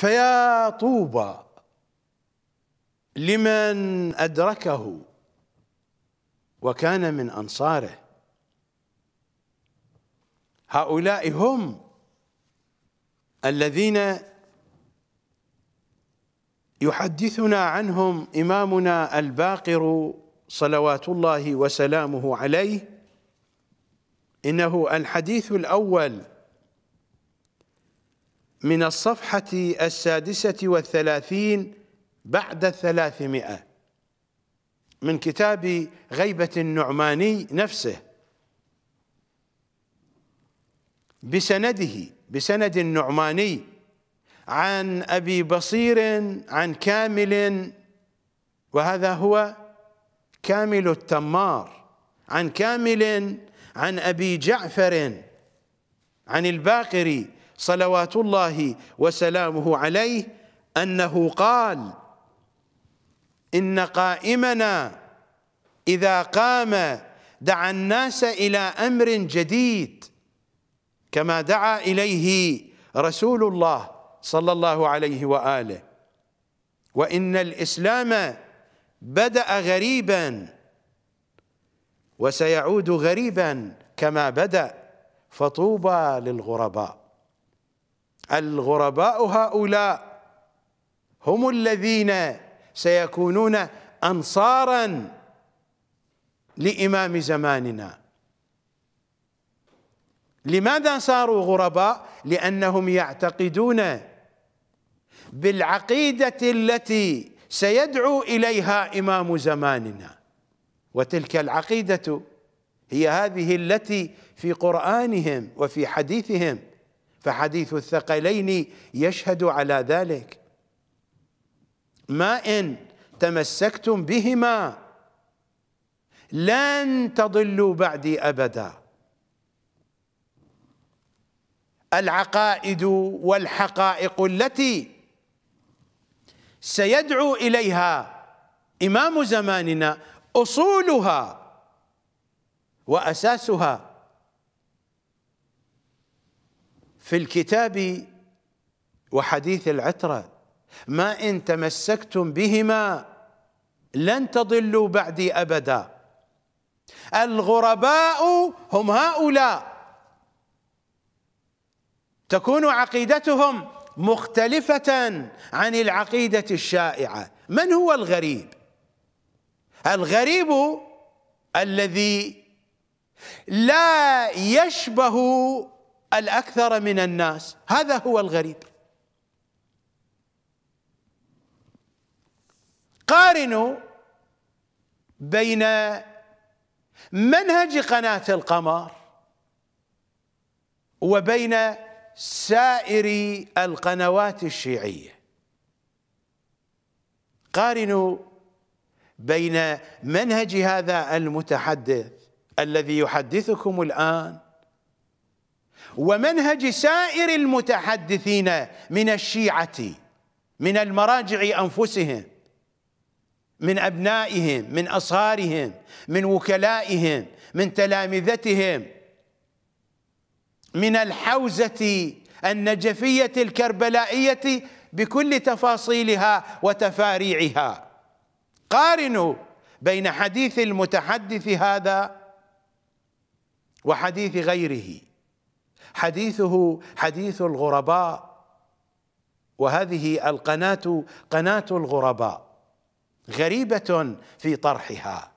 فيا طوبى لمن أدركه وكان من أنصاره هؤلاء هم الذين يحدثنا عنهم إمامنا الباقر صلوات الله وسلامه عليه إنه الحديث الأول من الصفحة السادسة والثلاثين بعد الثلاثمائة من كتاب غيبة النعماني نفسه بسنده بسند النعماني عن أبي بصير عن كامل وهذا هو كامل التمار عن كامل عن أبي جعفر عن الباقري صلوات الله وسلامه عليه أنه قال إن قائمنا إذا قام دعا الناس إلى أمر جديد كما دعا إليه رسول الله صلى الله عليه وآله وإن الإسلام بدأ غريبا وسيعود غريبا كما بدأ فطوبى للغرباء الغرباء هؤلاء هم الذين سيكونون أنصارا لإمام زماننا لماذا صاروا غرباء لأنهم يعتقدون بالعقيدة التي سيدعو إليها إمام زماننا وتلك العقيدة هي هذه التي في قرآنهم وفي حديثهم فحديث الثقلين يشهد على ذلك ما إن تمسكتم بهما لن تضلوا بعدي أبدا العقائد والحقائق التي سيدعو إليها إمام زماننا أصولها وأساسها في الكتاب وحديث العترة ما إن تمسكتم بهما لن تضلوا بعدي أبدا الغرباء هم هؤلاء تكون عقيدتهم مختلفة عن العقيدة الشائعة من هو الغريب؟ الغريب الذي لا يشبه الأكثر من الناس هذا هو الغريب قارنوا بين منهج قناة القمر وبين سائر القنوات الشيعية قارنوا بين منهج هذا المتحدث الذي يحدثكم الآن ومنهج سائر المتحدثين من الشيعة من المراجع أنفسهم من أبنائهم من أصهارهم من وكلائهم من تلامذتهم من الحوزة النجفية الكربلائية بكل تفاصيلها وتفاريعها قارنوا بين حديث المتحدث هذا وحديث غيره حديثه حديث الغرباء وهذه القناة قناة الغرباء غريبة في طرحها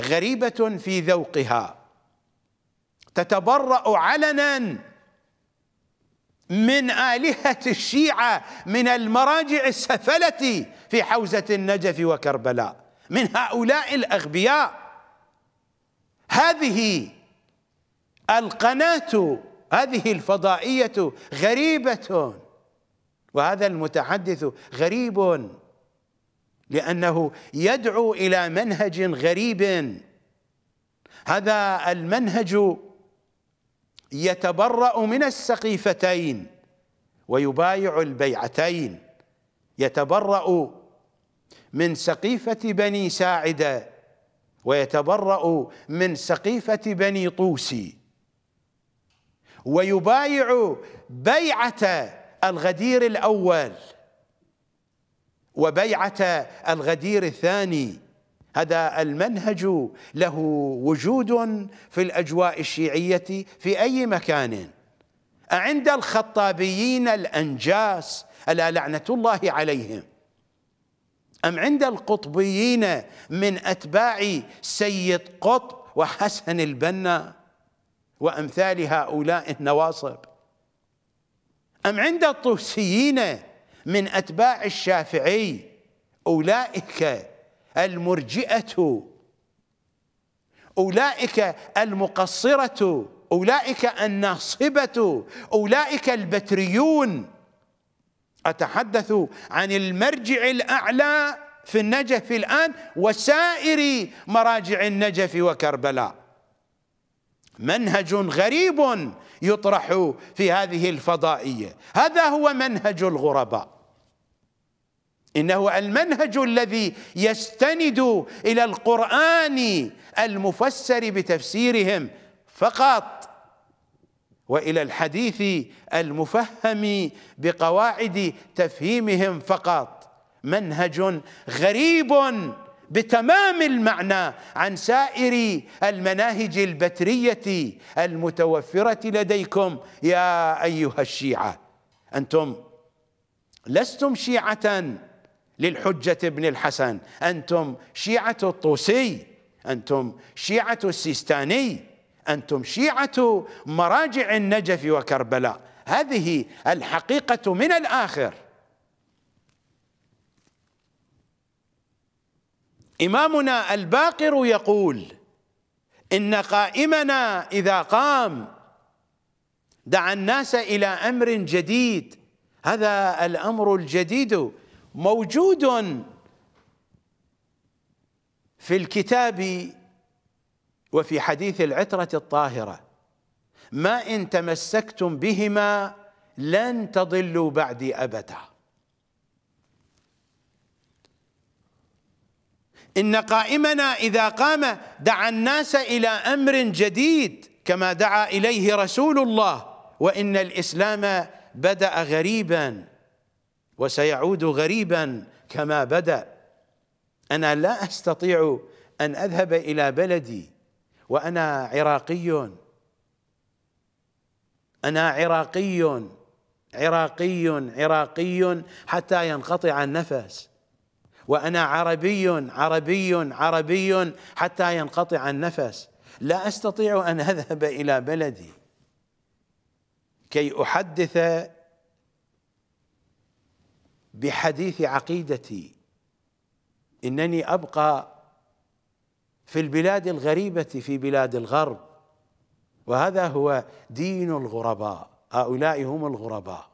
غريبة في ذوقها تتبرأ علنا من آلهة الشيعة من المراجع السفلة في حوزة النجف وكربلاء من هؤلاء الأغبياء هذه القناة هذه الفضائية غريبة وهذا المتحدث غريب لأنه يدعو إلى منهج غريب هذا المنهج يتبرأ من السقيفتين ويبايع البيعتين يتبرأ من سقيفة بني ساعدة ويتبرأ من سقيفة بني طوسي ويبايع بيعة الغدير الأول وبيعة الغدير الثاني هذا المنهج له وجود في الأجواء الشيعية في أي مكان عند الخطابيين الأنجاس ألا لعنة الله عليهم أم عند القطبيين من أتباع سيد قطب وحسن البنا وأمثال هؤلاء النواصب أم عند الطوسيين من أتباع الشافعي أولئك المرجئة أولئك المقصرة أولئك الناصبة أولئك البتريون أتحدث عن المرجع الأعلى في النجف الآن وسائر مراجع النجف وكربلاء منهج غريب يطرح في هذه الفضائيه هذا هو منهج الغرباء انه المنهج الذي يستند الى القران المفسر بتفسيرهم فقط والى الحديث المفهم بقواعد تفهيمهم فقط منهج غريب بتمام المعنى عن سائر المناهج البتريه المتوفره لديكم يا ايها الشيعه انتم لستم شيعه للحجه ابن الحسن انتم شيعه الطوسي انتم شيعه السيستاني انتم شيعه مراجع النجف وكربلاء هذه الحقيقه من الاخر إمامنا الباقر يقول إن قائمنا إذا قام دعا الناس إلى أمر جديد هذا الأمر الجديد موجود في الكتاب وفي حديث العترة الطاهرة ما إن تمسكتم بهما لن تضلوا بعدي أبداً إن قائمنا إذا قام دعا الناس إلى أمر جديد كما دعا إليه رسول الله وإن الإسلام بدأ غريبا وسيعود غريبا كما بدأ أنا لا أستطيع أن أذهب إلى بلدي وأنا عراقي أنا عراقي عراقي عراقي حتى ينقطع النفس وأنا عربي عربي عربي حتى ينقطع النفس لا أستطيع أن أذهب إلى بلدي كي أحدث بحديث عقيدتي إنني أبقى في البلاد الغريبة في بلاد الغرب وهذا هو دين الغرباء هؤلاء هم الغرباء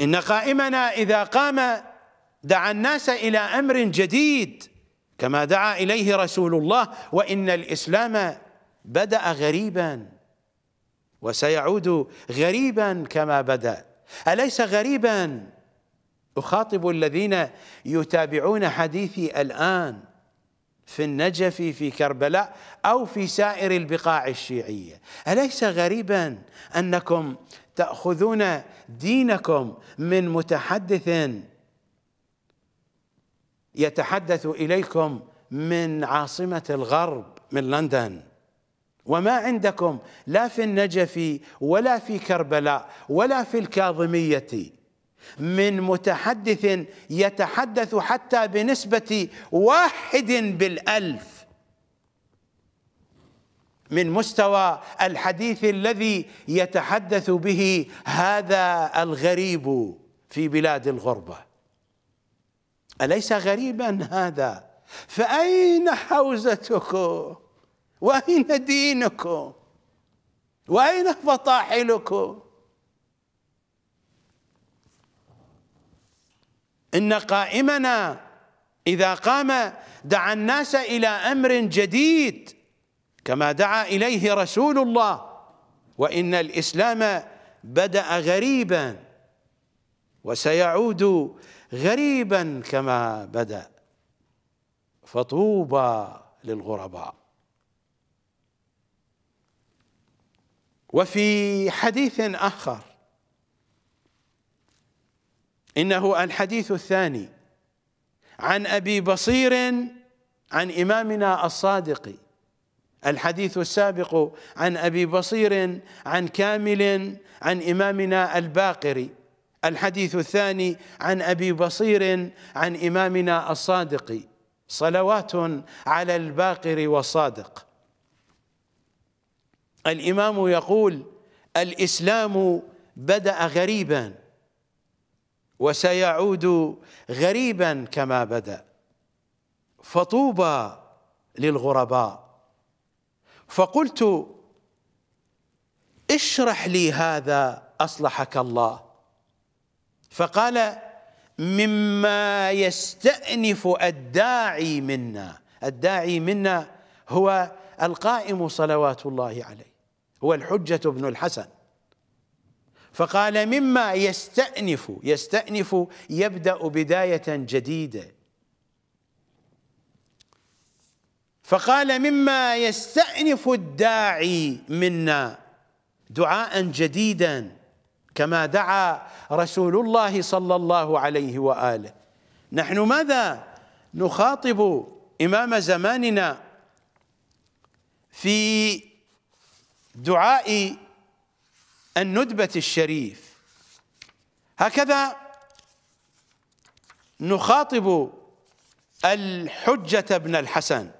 إن قائمنا إذا قام دعا الناس إلى أمر جديد كما دعا إليه رسول الله وإن الإسلام بدأ غريبا وسيعود غريبا كما بدأ أليس غريبا أخاطب الذين يتابعون حديثي الآن في النجف في كربلاء أو في سائر البقاع الشيعية أليس غريبا أنكم تأخذون دينكم من متحدث يتحدث إليكم من عاصمة الغرب من لندن وما عندكم لا في النجف ولا في كربلاء ولا في الكاظمية من متحدث يتحدث حتى بنسبة واحد بالألف من مستوى الحديث الذي يتحدث به هذا الغريب في بلاد الغربة أليس غريبا هذا فأين حوزتكم وأين دينكم وأين فطاحلكم إن قائمنا إذا قام دعا الناس إلى أمر جديد كما دعا إليه رسول الله وإن الإسلام بدأ غريبا وسيعود غريبا كما بدأ فطوبى للغرباء وفي حديث آخر إنه الحديث الثاني عن أبي بصير عن إمامنا الصادق الحديث السابق عن أبي بصير عن كامل عن إمامنا الباقري الحديث الثاني عن أبي بصير عن إمامنا الصادق صلوات على الباقر والصادق الإمام يقول الإسلام بدأ غريبا وسيعود غريبا كما بدأ فطوبى للغرباء فقلت اشرح لي هذا اصلحك الله فقال مما يستانف الداعي منا الداعي منا هو القائم صلوات الله عليه هو الحجه بن الحسن فقال مما يستأنف يستأنف يبدأ بداية جديدة فقال مما يستأنف الداعي منا دعاء جديدا كما دعا رسول الله صلى الله عليه واله نحن ماذا نخاطب امام زماننا في دعاء الندبه الشريف هكذا نخاطب الحجه بن الحسن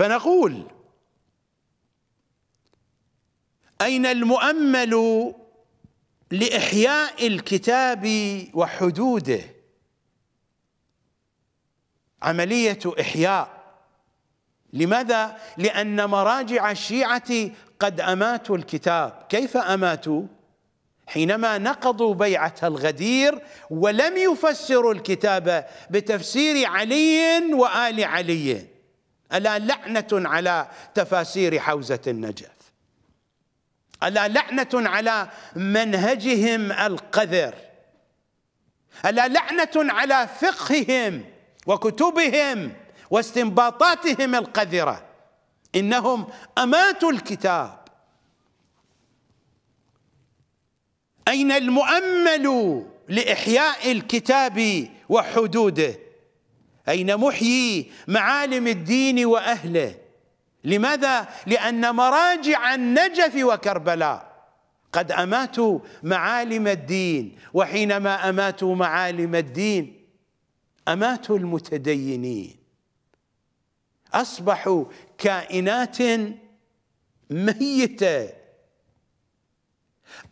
فنقول أين المؤمل لإحياء الكتاب وحدوده عملية إحياء لماذا؟ لأن مراجع الشيعة قد أماتوا الكتاب كيف أماتوا؟ حينما نقضوا بيعة الغدير ولم يفسروا الكتاب بتفسير علي وآل علي ألا لعنة على تفاسير حوزة النجف ألا لعنة على منهجهم القذر ألا لعنة على فقههم وكتبهم واستنباطاتهم القذرة إنهم أماتوا الكتاب أين المؤمل لإحياء الكتاب وحدوده أين محيي معالم الدين وأهله لماذا؟ لأن مراجع النجف وكربلاء قد أماتوا معالم الدين وحينما أماتوا معالم الدين أماتوا المتدينين أصبحوا كائنات ميتة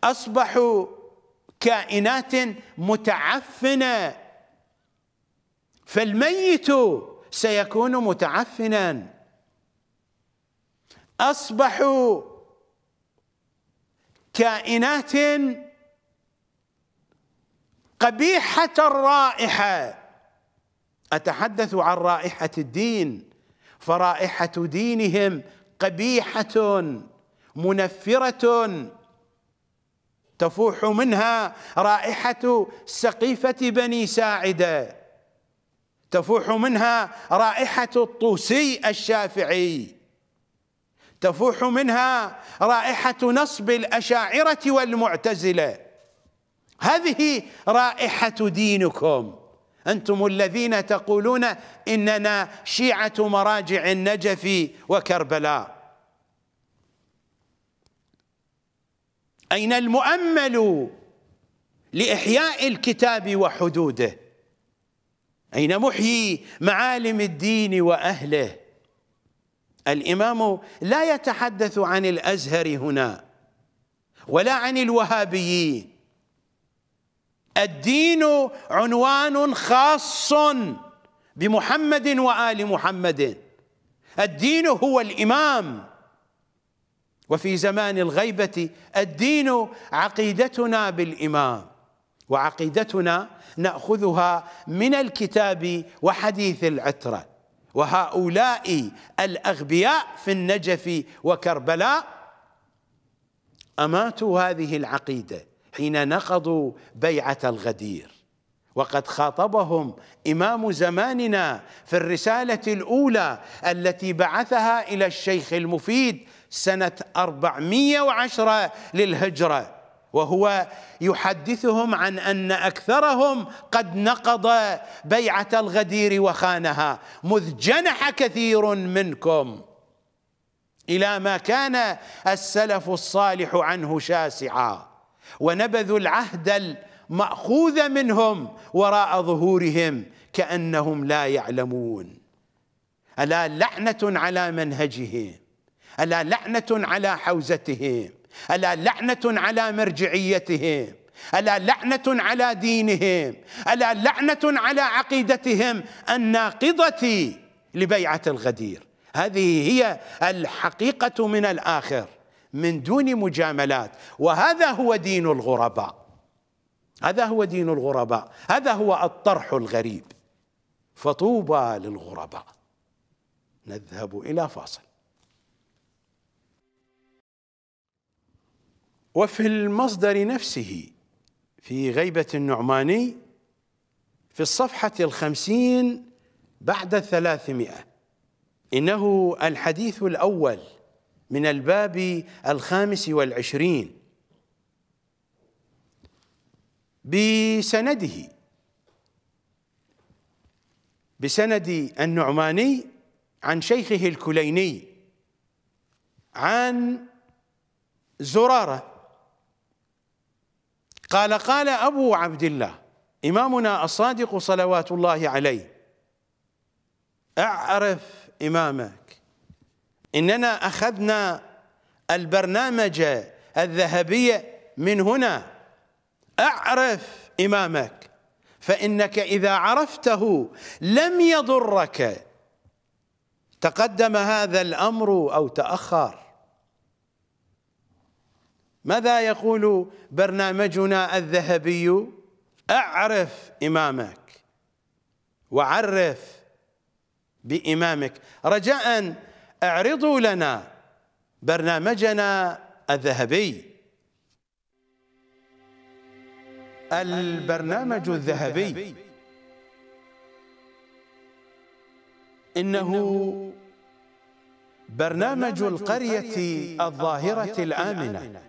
أصبحوا كائنات متعفنه فالميت سيكون متعفنا اصبحوا كائنات قبيحه الرائحه اتحدث عن رائحه الدين فرائحه دينهم قبيحه منفره تفوح منها رائحه سقيفه بني ساعده تفوح منها رائحة الطوسي الشافعي تفوح منها رائحة نصب الأشاعرة والمعتزلة هذه رائحة دينكم أنتم الذين تقولون إننا شيعة مراجع النجف وكربلاء أين المؤمل لإحياء الكتاب وحدوده أين محيي معالم الدين وأهله الإمام لا يتحدث عن الأزهر هنا ولا عن الوهابيين الدين عنوان خاص بمحمد وآل محمد الدين هو الإمام وفي زمان الغيبة الدين عقيدتنا بالإمام وعقيدتنا ناخذها من الكتاب وحديث العتره وهؤلاء الاغبياء في النجف وكربلاء اماتوا هذه العقيده حين نقضوا بيعه الغدير وقد خاطبهم امام زماننا في الرساله الاولى التي بعثها الى الشيخ المفيد سنه 410 للهجره وهو يحدثهم عن ان اكثرهم قد نقض بيعه الغدير وخانها مذ جنح كثير منكم الى ما كان السلف الصالح عنه شاسعا ونبذوا العهد الماخوذ منهم وراء ظهورهم كانهم لا يعلمون الا لعنه على منهجهم الا لعنه على حوزتهم ألا لعنة على مرجعيتهم ألا لعنة على دينهم ألا لعنة على عقيدتهم الناقضة لبيعة الغدير هذه هي الحقيقة من الآخر من دون مجاملات وهذا هو دين الغرباء هذا هو دين الغرباء هذا هو الطرح الغريب فطوبى للغرباء نذهب إلى فاصل وفي المصدر نفسه في غيبة النعماني في الصفحة الخمسين بعد الثلاثمائة إنه الحديث الأول من الباب الخامس والعشرين بسنده بسند النعماني عن شيخه الكليني عن زراره قال قال أبو عبد الله إمامنا الصادق صلوات الله عليه أعرف إمامك إننا أخذنا البرنامج الذهبي من هنا أعرف إمامك فإنك إذا عرفته لم يضرك تقدم هذا الأمر أو تأخر ماذا يقول برنامجنا الذهبي أعرف إمامك وعرف بإمامك رجاء اعرضوا لنا برنامجنا الذهبي البرنامج الذهبي إنه برنامج القرية الظاهرة الآمنة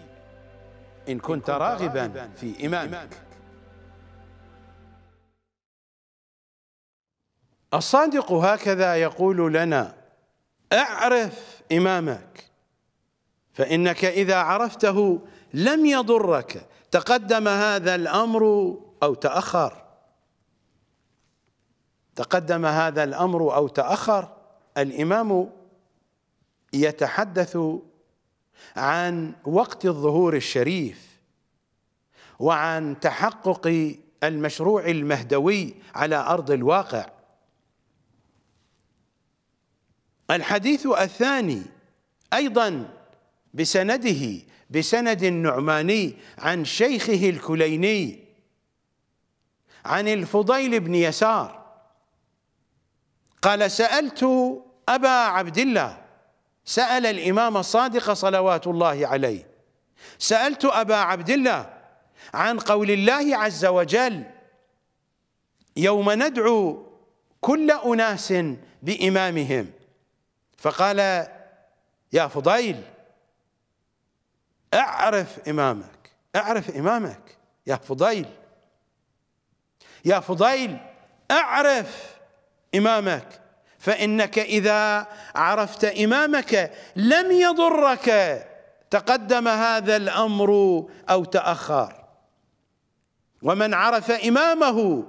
إن كنت راغبا في إمامك الصادق هكذا يقول لنا اعرف إمامك فإنك إذا عرفته لم يضرك تقدم هذا الأمر أو تأخر تقدم هذا الأمر أو تأخر الإمام يتحدث عن وقت الظهور الشريف وعن تحقق المشروع المهدوي على أرض الواقع الحديث الثاني أيضا بسنده بسند النعماني عن شيخه الكليني عن الفضيل بن يسار قال سألت أبا عبد الله سأل الإمام الصادق صلوات الله عليه سألت أبا عبد الله عن قول الله عز وجل يوم ندعو كل أناس بإمامهم فقال يا فضيل اعرف إمامك اعرف إمامك يا فضيل يا فضيل اعرف إمامك فانك اذا عرفت امامك لم يضرك تقدم هذا الامر او تاخر ومن عرف امامه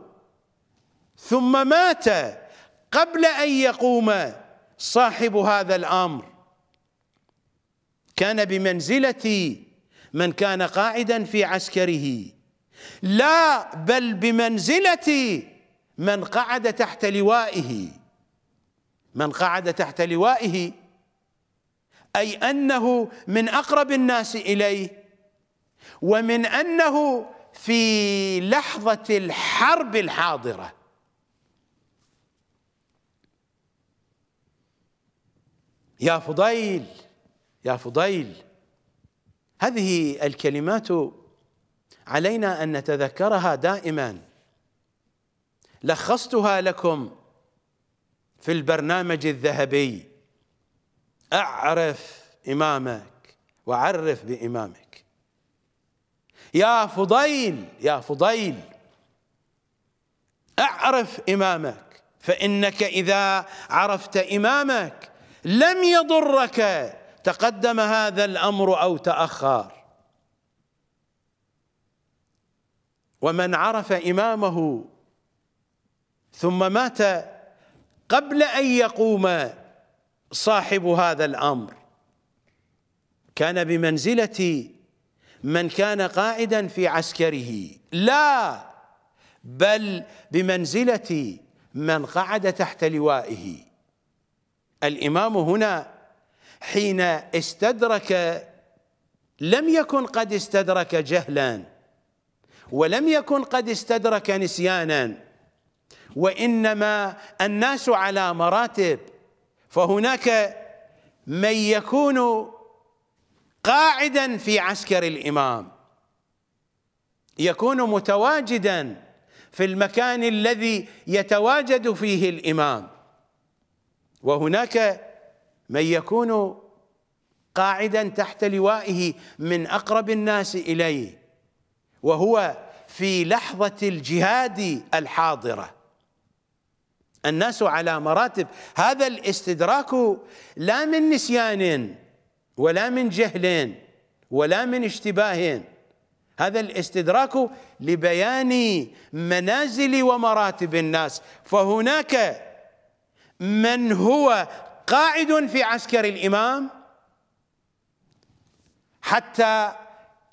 ثم مات قبل ان يقوم صاحب هذا الامر كان بمنزله من كان قاعدا في عسكره لا بل بمنزله من قعد تحت لوائه من قعد تحت لوائه أي أنه من أقرب الناس إليه ومن أنه في لحظة الحرب الحاضرة يا فضيل يا فضيل هذه الكلمات علينا أن نتذكرها دائما لخصتها لكم في البرنامج الذهبي أعرف إمامك وعرف بإمامك يا فضيل يا فضيل أعرف إمامك فإنك إذا عرفت إمامك لم يضرك تقدم هذا الأمر أو تأخر ومن عرف إمامه ثم مات قبل أن يقوم صاحب هذا الأمر كان بمنزلة من كان قائدا في عسكره لا بل بمنزلة من قعد تحت لوائه الإمام هنا حين استدرك لم يكن قد استدرك جهلا ولم يكن قد استدرك نسيانا وانما الناس على مراتب فهناك من يكون قاعدا في عسكر الامام يكون متواجدا في المكان الذي يتواجد فيه الامام وهناك من يكون قاعدا تحت لوائه من اقرب الناس اليه وهو في لحظه الجهاد الحاضره الناس على مراتب هذا الاستدراك لا من نسيان ولا من جهل ولا من اشتباه هذا الاستدراك لبيان منازل ومراتب الناس فهناك من هو قاعد في عسكر الإمام حتى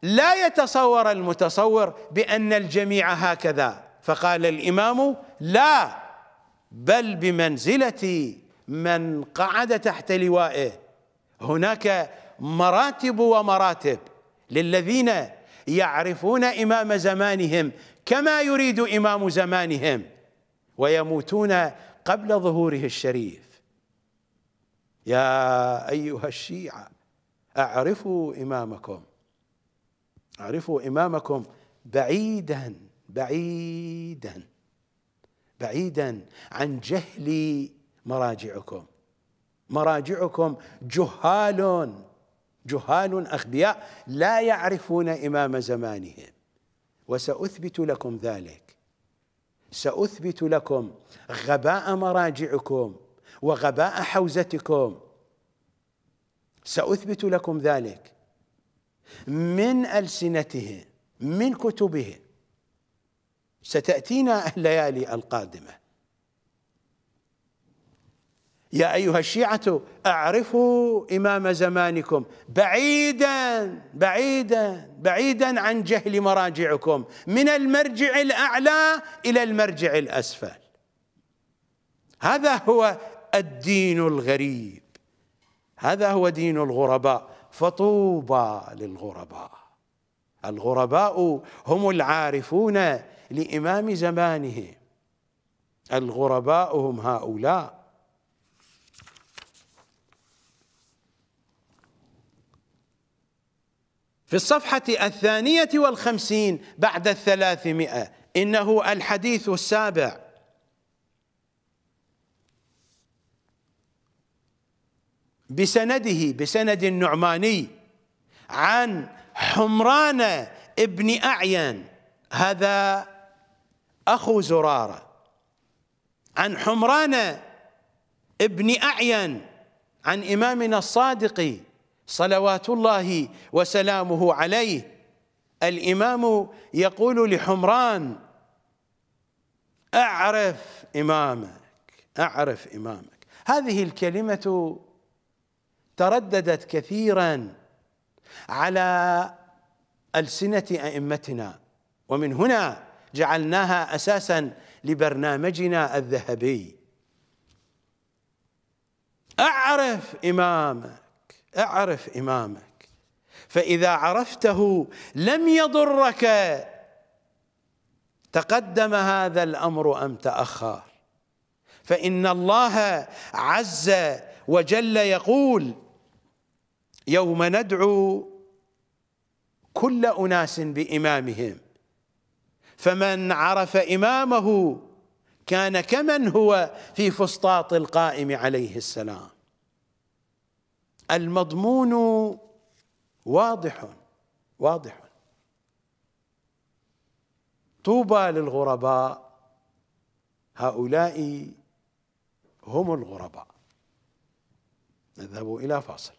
لا يتصور المتصور بأن الجميع هكذا فقال الإمام لا بل بمنزلة من قعد تحت لوائه هناك مراتب ومراتب للذين يعرفون إمام زمانهم كما يريد إمام زمانهم ويموتون قبل ظهوره الشريف يا أيها الشيعة أعرفوا إمامكم أعرفوا إمامكم بعيدا بعيدا بعيدا عن جهل مراجعكم مراجعكم جهال جهال اخبياء لا يعرفون امام زمانهم وساثبت لكم ذلك ساثبت لكم غباء مراجعكم وغباء حوزتكم ساثبت لكم ذلك من السنتهم من كتبهم ستأتينا الليالي القادمة يا أيها الشيعة أعرفوا إمام زمانكم بعيدا بعيدا بعيدا عن جهل مراجعكم من المرجع الأعلى إلى المرجع الأسفل هذا هو الدين الغريب هذا هو دين الغرباء فطوبى للغرباء الغرباء هم العارفون لإمام زمانه الغرباء هم هؤلاء في الصفحة الثانية والخمسين بعد الثلاثمائة إنه الحديث السابع بسنده بسند النعماني عن حمران ابن أعين هذا أخو زرارة عن حمران ابن أعين عن إمامنا الصادق صلوات الله وسلامه عليه الإمام يقول لحمران أعرف إمامك أعرف إمامك هذه الكلمة ترددت كثيرا على ألسنة أئمتنا ومن هنا جعلناها اساسا لبرنامجنا الذهبي اعرف امامك اعرف امامك فاذا عرفته لم يضرك تقدم هذا الامر ام تاخر فان الله عز وجل يقول يوم ندعو كل اناس بامامهم فمن عرف إمامه كان كمن هو في فسطاط القائم عليه السلام المضمون واضح واضح طوبى للغرباء هؤلاء هم الغرباء نذهب إلى فاصل